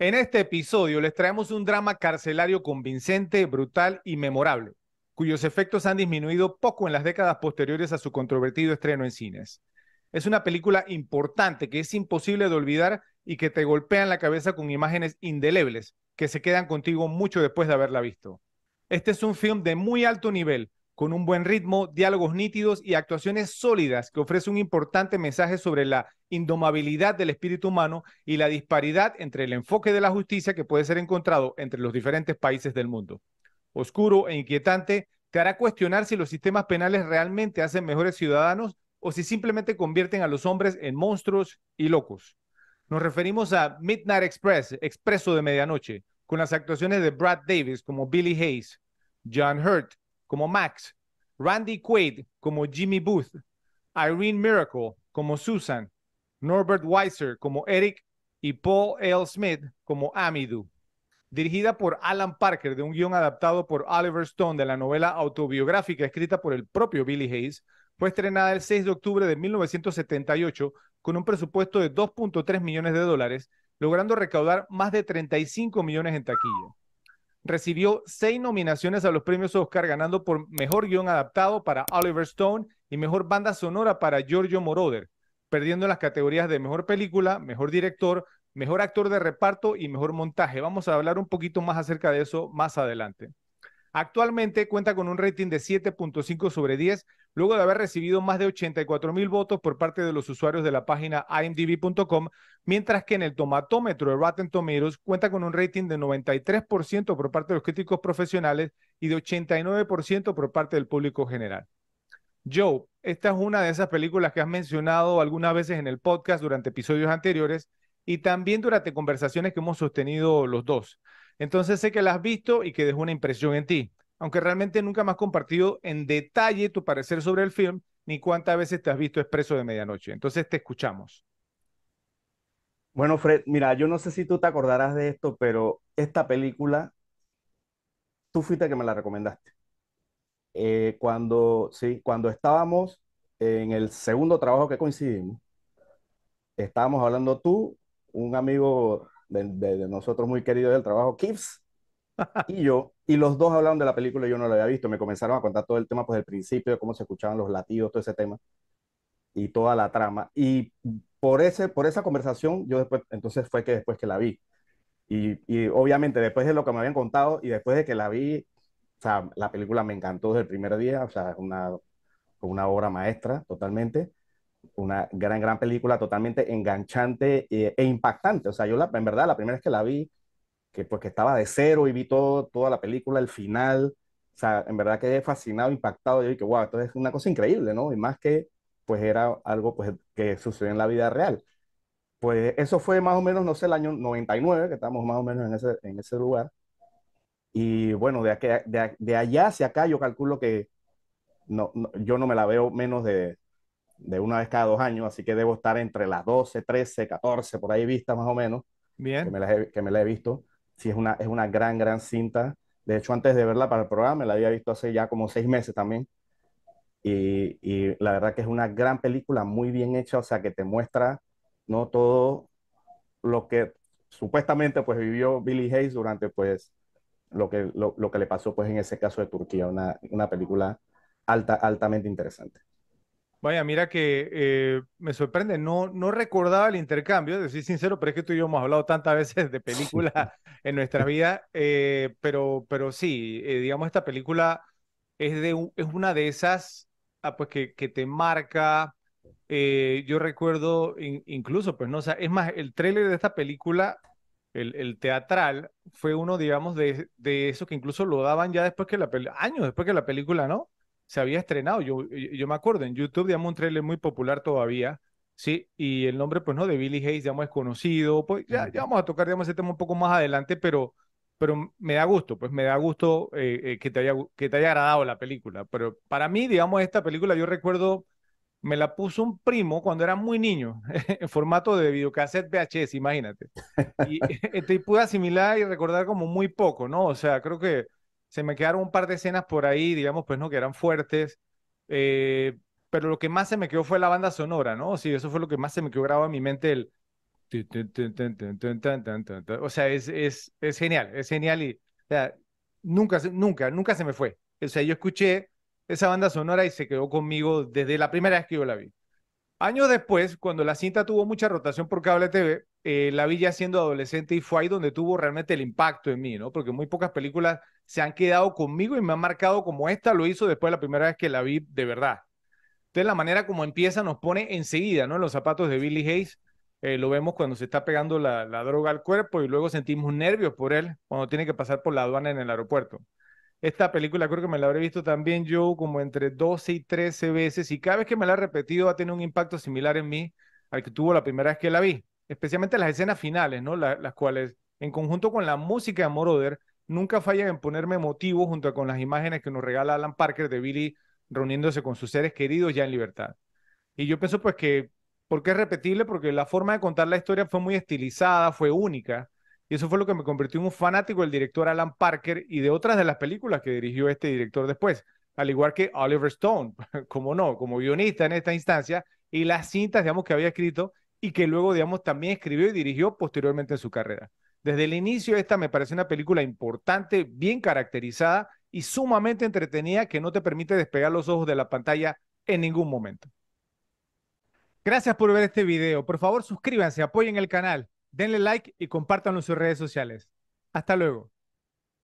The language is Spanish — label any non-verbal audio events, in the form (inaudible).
En este episodio les traemos un drama carcelario convincente, brutal y memorable, cuyos efectos han disminuido poco en las décadas posteriores a su controvertido estreno en cines. Es una película importante que es imposible de olvidar y que te golpea en la cabeza con imágenes indelebles que se quedan contigo mucho después de haberla visto. Este es un film de muy alto nivel, con un buen ritmo, diálogos nítidos y actuaciones sólidas que ofrece un importante mensaje sobre la indomabilidad del espíritu humano y la disparidad entre el enfoque de la justicia que puede ser encontrado entre los diferentes países del mundo. Oscuro e inquietante, te hará cuestionar si los sistemas penales realmente hacen mejores ciudadanos o si simplemente convierten a los hombres en monstruos y locos. Nos referimos a Midnight Express, Expreso de Medianoche, con las actuaciones de Brad Davis como Billy Hayes, John Hurt como Max, Randy Quaid como Jimmy Booth, Irene Miracle como Susan, Norbert Weiser como Eric y Paul L. Smith como Amidu. Dirigida por Alan Parker, de un guión adaptado por Oliver Stone de la novela autobiográfica escrita por el propio Billy Hayes, fue estrenada el 6 de octubre de 1978 con un presupuesto de 2.3 millones de dólares, logrando recaudar más de 35 millones en taquilla recibió seis nominaciones a los premios Oscar, ganando por mejor guión adaptado para Oliver Stone y mejor banda sonora para Giorgio Moroder, perdiendo las categorías de mejor película, mejor director, mejor actor de reparto y mejor montaje. Vamos a hablar un poquito más acerca de eso más adelante. Actualmente cuenta con un rating de 7.5 sobre 10, luego de haber recibido más de 84 mil votos por parte de los usuarios de la página imdb.com, mientras que en el tomatómetro de Rotten Tomatoes cuenta con un rating de 93% por parte de los críticos profesionales y de 89% por parte del público general. Joe, esta es una de esas películas que has mencionado algunas veces en el podcast durante episodios anteriores y también durante conversaciones que hemos sostenido los dos. Entonces sé que la has visto y que dejó una impresión en ti aunque realmente nunca más compartido en detalle tu parecer sobre el film, ni cuántas veces te has visto expreso de medianoche. Entonces te escuchamos. Bueno, Fred, mira, yo no sé si tú te acordarás de esto, pero esta película, tú fuiste que me la recomendaste. Eh, cuando, sí, cuando estábamos en el segundo trabajo que coincidimos, estábamos hablando tú, un amigo de, nosotros muy querido del trabajo, Kips, (laughs) y yo, y los dos hablaron de la película y yo no la había visto. Me comenzaron a contar todo el tema, pues del principio, de cómo se escuchaban los latidos, todo ese tema y toda la trama. Y por, ese, por esa conversación, yo después, entonces fue que después que la vi. Y, y obviamente después de lo que me habían contado y después de que la vi, o sea, la película me encantó desde el primer día, o sea, una, una obra maestra totalmente, una gran, gran película totalmente enganchante eh, e, impactante. O sea, yo la, en verdad la primera vez que la vi, pues, que estaba de cero y vi todo, toda la película, el final, o sea, en verdad he fascinado, impactado, yo dije, wow, esto es una cosa increíble, ¿no? Y más que pues era algo pues que sucedió en la vida real. Pues eso fue más o menos, no sé, el año 99, que estamos más o menos en ese, en ese lugar. Y bueno, de, de, allá hacia acá yo calculo que no, yo no me la veo menos de, de una vez cada dos años, así que debo estar entre las 12, 13, 14, por ahí vista más o menos. Bien. que me la he visto sí es una, es una gran, gran cinta. De hecho, antes de verla para el programa, la había visto hace ya como seis meses también. Y, la verdad que es una gran película, muy bien hecha, o sea, que te muestra no todo lo que supuestamente pues vivió Billy Hayes durante pues lo que, lo, que le pasó pues en ese caso de Turquía, una, una película alta, altamente interesante. Vaya, mira que eh, me sorprende, no, no recordaba el intercambio, de ser sincero, pero es que tú y yo hemos hablado tantas (laughs) veces de películas (laughs) en nuestra vida, eh, pero, pero sí, eh, digamos, esta película es, de, es una de esas ah, pues que, que te marca, yo recuerdo incluso, pues no, es más, el tráiler de esta película, el, teatral, fue uno, digamos, de, de eso que incluso lo daban ya después que la película, años después que la película, ¿no? se había estrenado. Yo, yo me acuerdo, en YouTube, digamos, un trailer muy popular todavía, ¿sí? Y el nombre, pues no, de Billy Hayes, digamos, es conocido. Pues ya, vamos a tocar, digamos, ese tema un poco más adelante, pero, pero me da gusto, pues me da gusto eh, eh, que, te haya, que te haya agradado la película. Pero para mí, digamos, esta película, yo recuerdo, me la puso un primo cuando era muy niño, (laughs) en formato de videocassette VHS, imagínate. Y, (laughs) este, y pude asimilar y recordar como muy poco, ¿no? O sea, creo que se me quedaron un par de escenas por ahí, digamos, pues no, que eran fuertes. Eh, pero lo que más se me quedó fue la banda sonora, ¿no? Sí, eso fue lo que más se me quedó grabado en mi mente. El... O sea, es, es, es genial, es genial y nunca, nunca, nunca se me fue. O sea, yo escuché esa banda sonora y se quedó conmigo desde la primera vez que yo la vi. Años después, cuando la cinta tuvo mucha rotación por cable TV, eh, la vi ya siendo adolescente y fue ahí donde tuvo realmente el impacto en mí, ¿no? Porque muy pocas películas se han quedado conmigo y me han marcado como esta lo hizo después de la primera vez que la vi de verdad. Entonces la manera como empieza nos pone enseguida, ¿no? En los zapatos de Billy Hayes. Eh, lo vemos cuando se está pegando la, droga al cuerpo y luego sentimos nervios por él cuando tiene que pasar por la aduana en el aeropuerto. Esta película creo que me la habré visto también yo como entre 12 y 13 veces y cada vez que me la he repetido a tenido un impacto similar en mí al que tuvo la primera vez que la vi especialmente las escenas finales, ¿no? las cuales, en conjunto con la música de Moroder, nunca fallan en ponerme emotivo junto con las imágenes que nos regala Alan Parker de Billy reuniéndose con sus seres queridos ya en libertad. Y yo pienso pues que, ¿por qué es repetible? Porque la forma de contar la historia fue muy estilizada, fue única, y eso fue lo que me convirtió en un fanático del director Alan Parker y de otras de las películas que dirigió este director después, al igual que Oliver Stone, (laughs) como no, como guionista en esta instancia, y las cintas, digamos, que había escrito y que luego, digamos, también escribió y dirigió posteriormente su carrera. Desde el inicio, esta me parece una película importante, bien caracterizada y sumamente entretenida que no te permite despegar los ojos de la pantalla en ningún momento. Gracias por ver este video. Por favor, suscríbanse, apoyen el canal, denle like y compártanlo en sus redes sociales. Hasta luego.